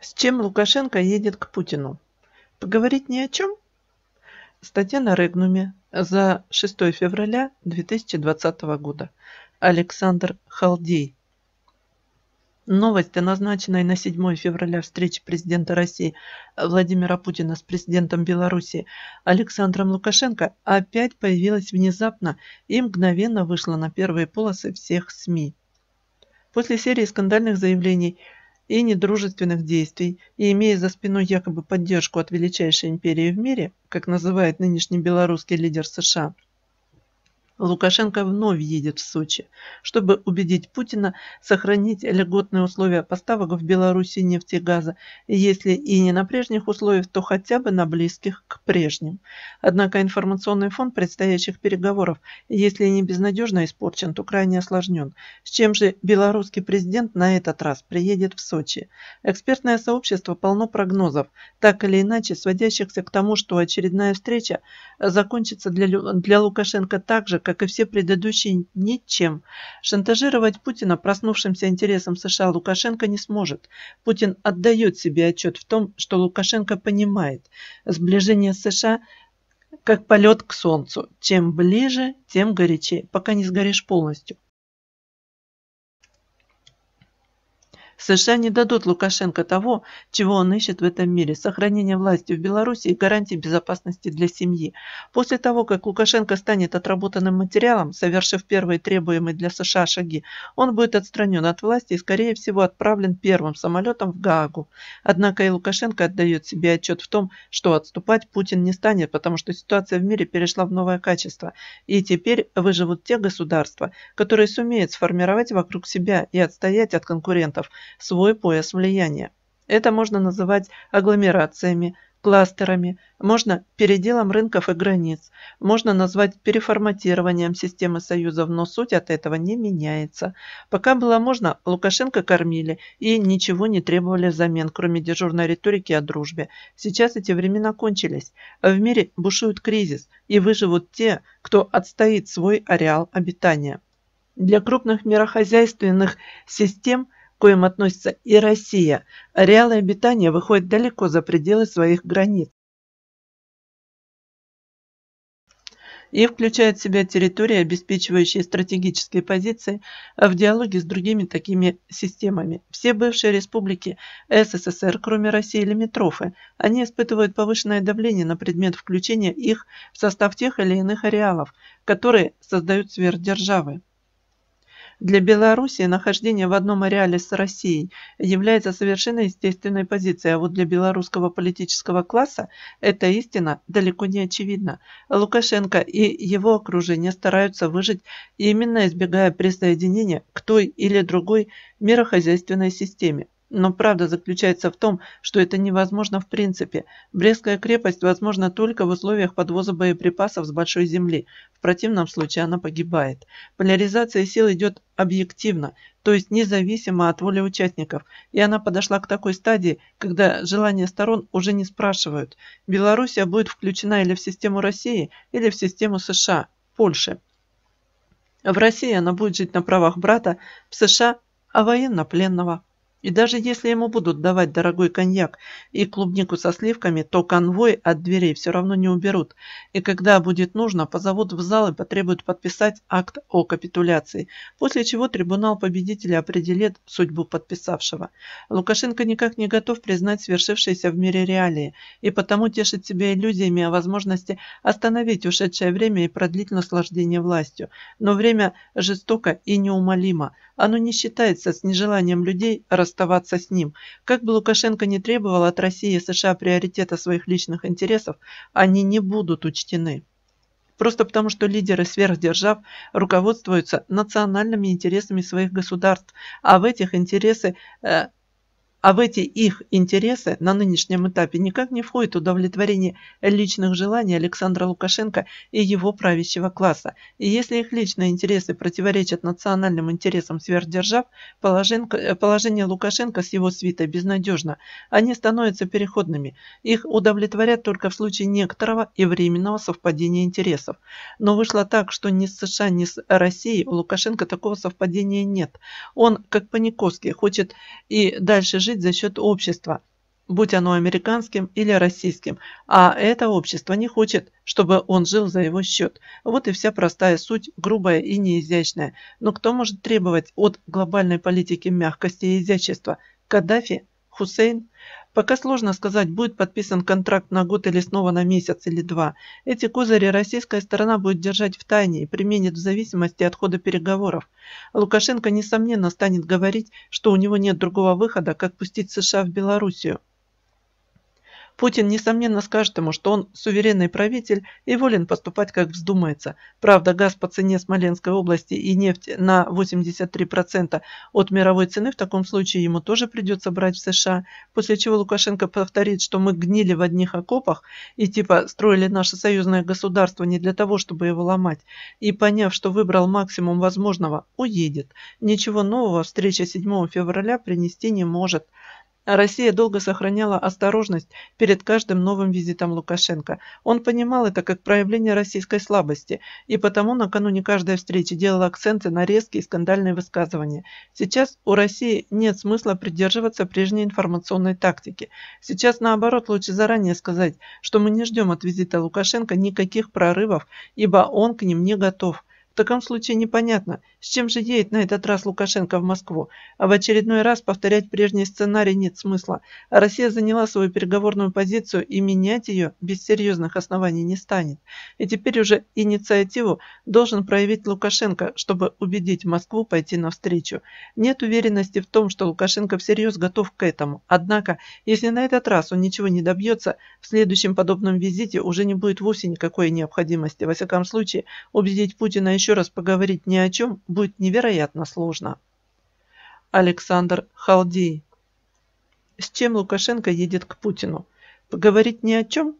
С чем Лукашенко едет к Путину? Поговорить ни о чем? Статья на Регнуме за 6 февраля 2020 года. Александр Халдей. Новость о назначенной на 7 февраля встрече президента России Владимира Путина с президентом Беларуси Александром Лукашенко опять появилась внезапно и мгновенно вышла на первые полосы всех СМИ. После серии скандальных заявлений – и недружественных действий, и имея за спиной якобы поддержку от величайшей империи в мире, как называет нынешний белорусский лидер США, Лукашенко вновь едет в Сочи, чтобы убедить Путина сохранить льготные условия поставок в Беларуси нефти и газа, если и не на прежних условиях, то хотя бы на близких к прежним. Однако информационный фон предстоящих переговоров, если не безнадежно испорчен, то крайне осложнен. С чем же белорусский президент на этот раз приедет в Сочи? Экспертное сообщество полно прогнозов, так или иначе сводящихся к тому, что очередная встреча закончится для, для Лукашенко так же, как как и все предыдущие, ничем. Шантажировать Путина проснувшимся интересом США Лукашенко не сможет. Путин отдает себе отчет в том, что Лукашенко понимает, сближение США как полет к солнцу. Чем ближе, тем горячее, пока не сгоришь полностью. США не дадут Лукашенко того, чего он ищет в этом мире – сохранение власти в Беларуси и гарантии безопасности для семьи. После того, как Лукашенко станет отработанным материалом, совершив первые требуемые для США шаги, он будет отстранен от власти и, скорее всего, отправлен первым самолетом в Гаагу. Однако и Лукашенко отдает себе отчет в том, что отступать Путин не станет, потому что ситуация в мире перешла в новое качество, и теперь выживут те государства, которые сумеют сформировать вокруг себя и отстоять от конкурентов – свой пояс влияния. Это можно называть агломерациями, кластерами, можно переделом рынков и границ, можно назвать переформатированием системы союзов, но суть от этого не меняется. Пока было можно, Лукашенко кормили и ничего не требовали взамен, кроме дежурной риторики о дружбе. Сейчас эти времена кончились, в мире бушует кризис, и выживут те, кто отстоит свой ареал обитания. Для крупных мирохозяйственных систем – коим относится и Россия, ареалы обитания выходят далеко за пределы своих границ и включают в себя территории, обеспечивающие стратегические позиции а в диалоге с другими такими системами. Все бывшие республики СССР, кроме России, лимитрофы. Они испытывают повышенное давление на предмет включения их в состав тех или иных ареалов, которые создают сверхдержавы. Для Беларуси нахождение в одном ареале с Россией является совершенно естественной позицией, а вот для белорусского политического класса эта истина далеко не очевидна. Лукашенко и его окружение стараются выжить, именно избегая присоединения к той или другой мирохозяйственной системе. Но правда заключается в том, что это невозможно в принципе. Брестская крепость возможна только в условиях подвоза боеприпасов с большой земли. В противном случае она погибает. Поляризация сил идет объективно, то есть независимо от воли участников. И она подошла к такой стадии, когда желания сторон уже не спрашивают. Белоруссия будет включена или в систему России, или в систему США, Польши. В России она будет жить на правах брата, в США – а военнопленного. И даже если ему будут давать дорогой коньяк и клубнику со сливками, то конвой от дверей все равно не уберут. И когда будет нужно, позовут в зал и потребуют подписать акт о капитуляции, после чего трибунал победителя определит судьбу подписавшего. Лукашенко никак не готов признать свершившееся в мире реалии, и потому тешит себя иллюзиями о возможности остановить ушедшее время и продлить наслаждение властью. Но время жестоко и неумолимо – оно не считается с нежеланием людей расставаться с ним. Как бы Лукашенко не требовал от России и США приоритета своих личных интересов, они не будут учтены. Просто потому, что лидеры сверхдержав руководствуются национальными интересами своих государств, а в этих интересы э, а в эти их интересы на нынешнем этапе никак не входит удовлетворение личных желаний Александра Лукашенко и его правящего класса. И если их личные интересы противоречат национальным интересам сверхдержав, э, положение Лукашенко с его свитой безнадежно. Они становятся переходными. Их удовлетворят только в случае некоторого и временного совпадения интересов. Но вышло так, что ни с США, ни с Россией у Лукашенко такого совпадения нет. Он, как Паниковский, хочет и дальше жить жить за счет общества, будь оно американским или российским, а это общество не хочет, чтобы он жил за его счет. Вот и вся простая суть, грубая и неизящная. Но кто может требовать от глобальной политики мягкости и изящества? Каддафи? Хусейн? Пока сложно сказать, будет подписан контракт на год или снова на месяц или два. Эти козыри российская сторона будет держать в тайне и применит в зависимости от хода переговоров. Лукашенко, несомненно, станет говорить, что у него нет другого выхода, как пустить США в Белоруссию. Путин, несомненно, скажет ему, что он суверенный правитель и волен поступать, как вздумается. Правда, газ по цене Смоленской области и нефть на 83% от мировой цены в таком случае ему тоже придется брать в США, после чего Лукашенко повторит, что мы гнили в одних окопах и типа строили наше союзное государство не для того, чтобы его ломать. И поняв, что выбрал максимум возможного, уедет. Ничего нового встреча 7 февраля принести не может. А Россия долго сохраняла осторожность перед каждым новым визитом Лукашенко. Он понимал это как проявление российской слабости, и потому накануне каждой встречи делал акценты на резкие скандальные высказывания. Сейчас у России нет смысла придерживаться прежней информационной тактики. Сейчас, наоборот, лучше заранее сказать, что мы не ждем от визита Лукашенко никаких прорывов, ибо он к ним не готов – в таком случае непонятно, с чем же едет на этот раз Лукашенко в Москву. А в очередной раз повторять прежний сценарий нет смысла. Россия заняла свою переговорную позицию и менять ее без серьезных оснований не станет. И теперь уже инициативу должен проявить Лукашенко, чтобы убедить Москву пойти навстречу. Нет уверенности в том, что Лукашенко всерьез готов к этому. Однако, если на этот раз он ничего не добьется, в следующем подобном визите уже не будет вовсе никакой необходимости. Во всяком случае, убедить Путина еще раз поговорить ни о чем будет невероятно сложно. Александр Халдей. С чем Лукашенко едет к Путину? Поговорить ни о чем?